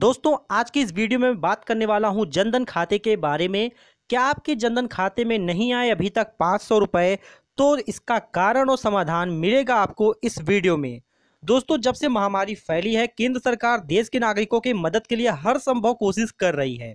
दोस्तों आज की इस वीडियो में बात करने वाला हूं जनधन खाते के बारे में क्या आपके जनधन खाते में नहीं आए अभी तक पाँच सौ रुपये तो इसका कारण और समाधान मिलेगा आपको इस वीडियो में दोस्तों जब से महामारी फैली है केंद्र सरकार देश के नागरिकों की मदद के लिए हर संभव कोशिश कर रही है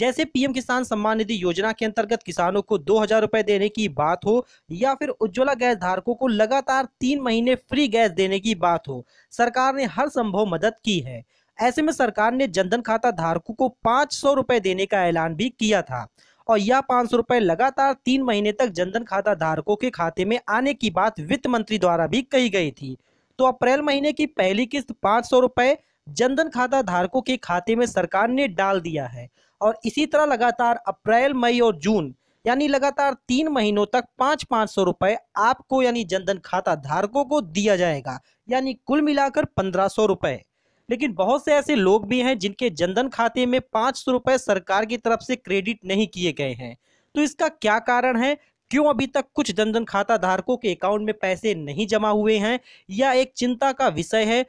जैसे पीएम किसान सम्मान निधि योजना के अंतर्गत किसानों को दो हजार रुपए देने की बात हो या फिर उज्ज्वला गैस धारकों को लगातार तीन महीने फ्री गैस देने की बात हो सरकार ने हर संभव मदद की है ऐसे में सरकार ने जनधन खाता धारकों को पाँच सौ देने का ऐलान भी किया था और यह पाँच सौ रुपए लगातार तीन महीने तक जनधन खाता धारकों के खाते में आने की बात वित्त मंत्री द्वारा भी कही गई थी तो अप्रैल महीने की पहली किस्त पांच सौ रुपए जनधन खाता धारकों के खाते में सरकार ने डाल दिया है और इसी तरह लगातार अप्रैल मई और जून यानी लगातार तीन महीनों तक पांच पांच सौ रुपए आपको यानी जनधन खाता धारकों को दिया जाएगा यानी कुल मिलाकर पंद्रह सौ रुपए लेकिन बहुत से ऐसे लोग भी हैं जिनके जनधन खाते में पाँच सौ रुपए सरकार की तरफ से क्रेडिट नहीं किए गए हैं तो इसका क्या कारण है क्यों अभी तक कुछ जनधन खाता धारकों के अकाउंट में पैसे नहीं जमा हुए हैं यह एक चिंता का विषय है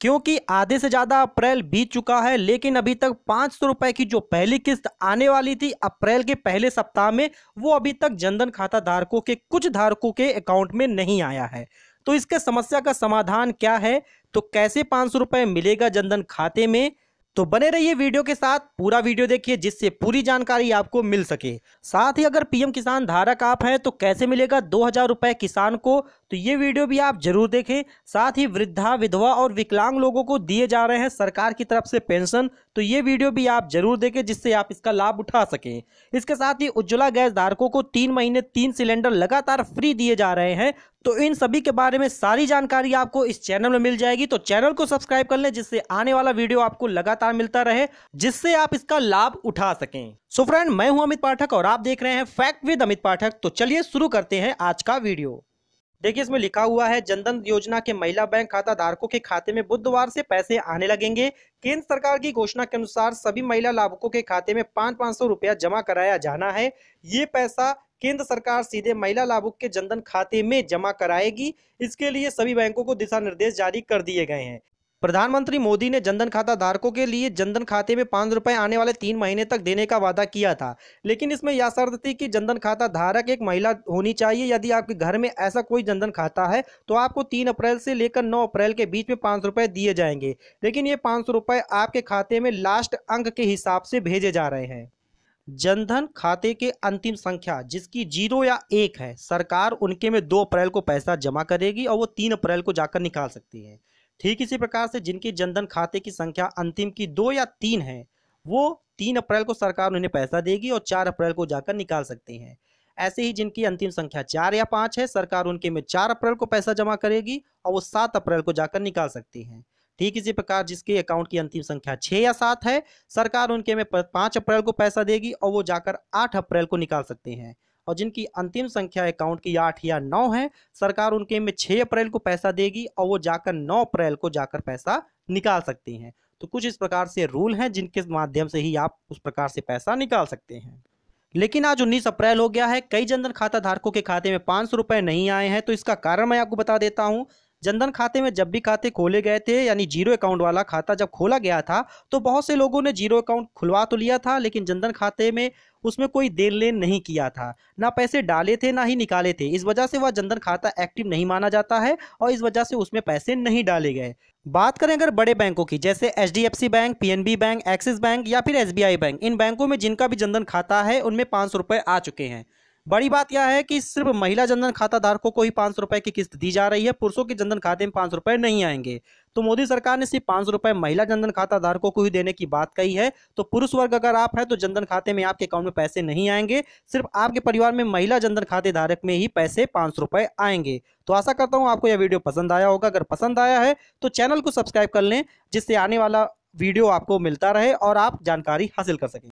क्योंकि आधे से ज़्यादा अप्रैल बीत चुका है लेकिन अभी तक पाँच सौ रुपये की जो पहली किस्त आने वाली थी अप्रैल के पहले सप्ताह में वो अभी तक जनधन खाता धारकों के कुछ धारकों के अकाउंट में नहीं आया है तो इसके समस्या का समाधान क्या है तो कैसे पाँच सौ रुपये मिलेगा जनधन खाते में तो बने रहिए वीडियो के साथ पूरा वीडियो देखिए जिससे पूरी जानकारी आपको मिल सके साथ ही अगर पीएम किसान धारक आप हैं तो कैसे मिलेगा दो हजार रुपये किसान को तो ये वीडियो भी आप जरूर देखें साथ ही वृद्धा विधवा और विकलांग लोगों को दिए जा रहे हैं सरकार की तरफ से पेंशन तो ये वीडियो भी आप जरूर देखें जिससे आप इसका लाभ उठा सकें इसके साथ ही उज्ज्वला गैस धारकों को तीन महीने तीन सिलेंडर लगातार फ्री दिए जा रहे हैं तो इन सभी के बारे में सारी जानकारी आपको इस चैनल में मिल जाएगी तो चैनल को सब्सक्राइब कर लें जिससे आने वाला वीडियो आपको लगातार मिलता रहे जिससे आप इसका लाभ उठा सकें सो फ्रेंड मैं हूं अमित पाठक और आप देख रहे हैं फैक्ट विद अमित पाठक तो चलिए शुरू करते हैं आज का वीडियो देखिए इसमें लिखा हुआ है जनधन योजना के महिला बैंक खाता धारकों के खाते में बुधवार से पैसे आने लगेंगे केंद्र सरकार की घोषणा के अनुसार सभी महिला लाभुकों के खाते में पांच पांच सौ रुपया जमा कराया जाना है ये पैसा केंद्र सरकार सीधे महिला लाभुक के जनधन खाते में जमा कराएगी इसके लिए सभी बैंकों को दिशा निर्देश जारी कर दिए गए हैं प्रधानमंत्री मोदी ने जनधन खाता धारकों के लिए जनधन खाते में पाँच रुपए आने वाले तीन महीने तक देने का वादा किया था लेकिन इसमें यह शर्त थी कि जनधन खाता धारक एक महिला होनी चाहिए यदि आपके घर में ऐसा कोई जनधन खाता है तो आपको तीन अप्रैल से लेकर नौ अप्रैल के बीच में पाँच रुपये दिए जाएंगे लेकिन ये पाँच आपके खाते में लास्ट अंक के हिसाब से भेजे जा रहे हैं जनधन खाते के अंतिम संख्या जिसकी जीरो या एक है सरकार उनके में दो अप्रैल को पैसा जमा करेगी और वो तीन अप्रैल को जाकर निकाल सकती है ठीक इसी प्रकार से जिनकी जनधन खाते की संख्या अंतिम की दो या तीन है वो तीन अप्रैल को सरकार उन्हें पैसा देगी और चार अप्रैल को जाकर निकाल सकते हैं ऐसे ही जिनकी अंतिम संख्या चार या पाँच है सरकार उनके में चार अप्रैल को पैसा जमा करेगी और वो सात अप्रैल को जाकर निकाल सकती हैं ठीक इसी प्रकार जिसके अकाउंट की अंतिम संख्या छः या सात है सरकार उनके में पाँच अप्रैल को पैसा देगी और वो जाकर आठ अप्रैल को निकाल सकते हैं और जिनकी अंतिम संख्या अकाउंट की आठ या नौ है सरकार उनके में छः अप्रैल को पैसा देगी और वो जाकर नौ अप्रैल को जाकर पैसा निकाल सकती हैं तो कुछ इस प्रकार से रूल हैं जिनके माध्यम से ही आप उस प्रकार से पैसा निकाल सकते हैं लेकिन आज उन्नीस अप्रैल हो गया है कई जनधन खाता धारकों के खाते में पाँच सौ रुपये नहीं आए हैं तो इसका कारण मैं आपको बता देता हूँ जनधन खाते में जब भी खाते खोले गए थे यानी जीरो अकाउंट वाला खाता जब खोला गया था तो बहुत से लोगों ने जीरो अकाउंट खुलवा तो लिया था लेकिन जनधन खाते में उसमें कोई देन लेन नहीं किया था ना पैसे डाले थे ना ही निकाले थे इस वजह से वह जनधन खाता एक्टिव नहीं माना जाता है और इस वजह से उसमें पैसे नहीं डाले गए बात करें अगर बड़े बैंकों की जैसे H bank PNB bank Axis bank या फिर आई बैंक इन बैंकों में जिनका भी जनधन खाता है उनमें पाँच सौ आ चुके हैं बड़ी बात यह है कि सिर्फ महिला जनधन खाता धारकों को ही पाँच सौ रुपये की किस्त दी जा रही है पुरुषों के जनधन खाते में पाँच सौ रुपये नहीं आएंगे तो मोदी सरकार ने सिर्फ पाँच सौ रुपये महिला जनधन खाता धारकों को ही देने की बात कही है तो पुरुष वर्ग अगर आप हैं तो जनधन खाते में आपके अकाउंट में पैसे नहीं आएंगे सिर्फ आपके परिवार में महिला जनधन खाते धारक में ही पैसे पाँच सौ आएंगे तो आशा करता हूँ आपको यह वीडियो पसंद आया होगा अगर पसंद आया है तो चैनल को सब्सक्राइब कर लें जिससे आने वाला वीडियो आपको मिलता रहे और आप जानकारी हासिल कर सकें